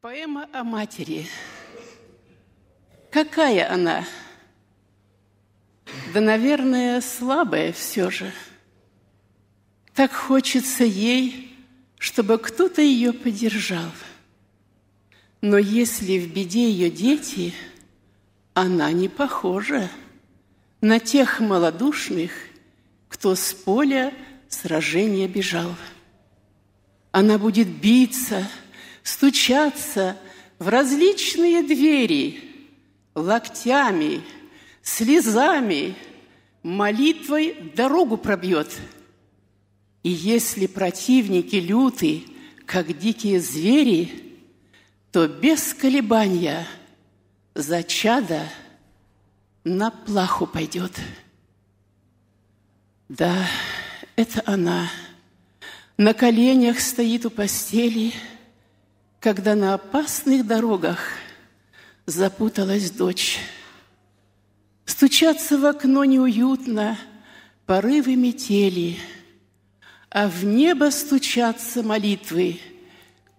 Поэма о матери. Какая она? Да, наверное, слабая все же. Так хочется ей, чтобы кто-то ее поддержал. Но если в беде ее дети, она не похожа на тех малодушных, кто с поля сражения бежал. Она будет биться, Стучаться в различные двери локтями, слезами, молитвой дорогу пробьет. И если противники люты, как дикие звери, то без колебания за чада на плаху пойдет. Да, это она. На коленях стоит у постели – когда на опасных дорогах запуталась дочь. Стучаться в окно неуютно порывы метели, а в небо стучатся молитвы,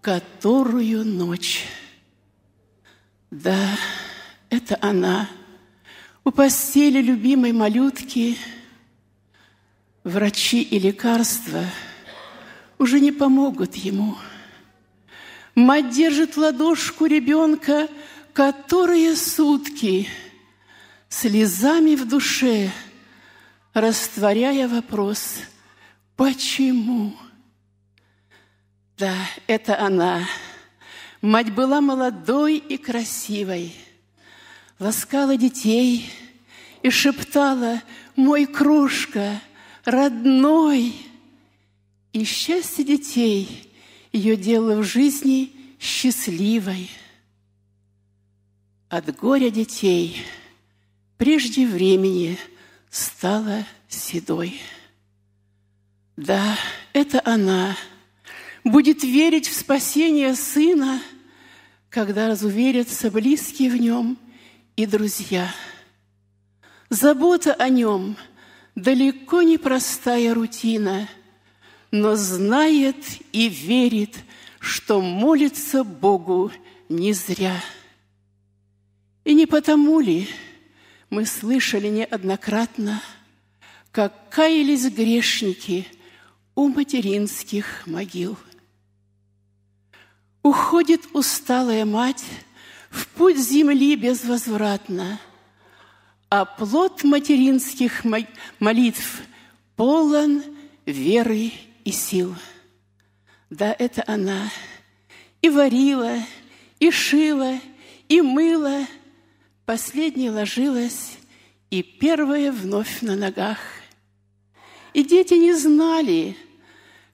которую ночь. Да, это она у постели любимой малютки – врачи и лекарства уже не помогут ему – Мать держит ладошку ребенка, которые сутки слезами в душе, растворяя вопрос «Почему?». Да, это она. Мать была молодой и красивой, ласкала детей и шептала «Мой кружка, родной!» И счастье детей – ее делало в жизни счастливой. От горя детей прежде времени стала седой. Да, это она будет верить в спасение сына, когда разуверятся близкие в нем и друзья. Забота о нем – далеко не простая рутина – но знает и верит, что молится Богу не зря. И не потому ли мы слышали неоднократно, как каялись грешники у материнских могил. Уходит усталая мать в путь земли безвозвратно, а плод материнских молитв полон веры и сил. Да, это она и варила, и шила, и мыла, последней ложилась, и первая вновь на ногах. И дети не знали,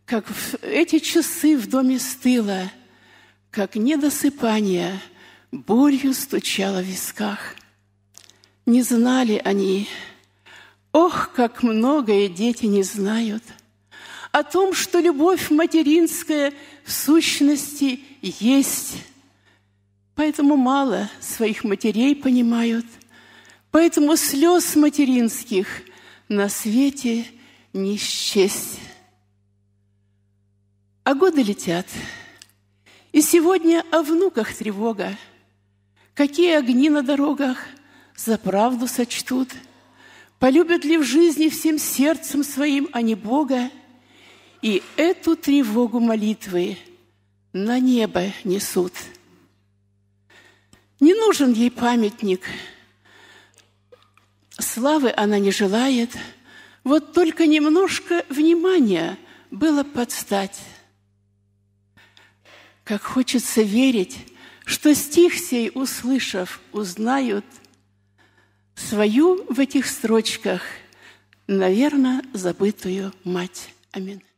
как в эти часы в доме стыло, как недосыпание болью стучало в висках. Не знали они, ох, как многое дети не знают – о том, что любовь материнская в сущности есть. Поэтому мало своих матерей понимают. Поэтому слез материнских на свете не счесть. А годы летят. И сегодня о внуках тревога. Какие огни на дорогах за правду сочтут. Полюбят ли в жизни всем сердцем своим они Бога – и эту тревогу молитвы на небо несут. Не нужен ей памятник. Славы она не желает. Вот только немножко внимания было подстать. Как хочется верить, что стих сей, услышав, узнают свою в этих строчках, наверное, забытую мать. Аминь.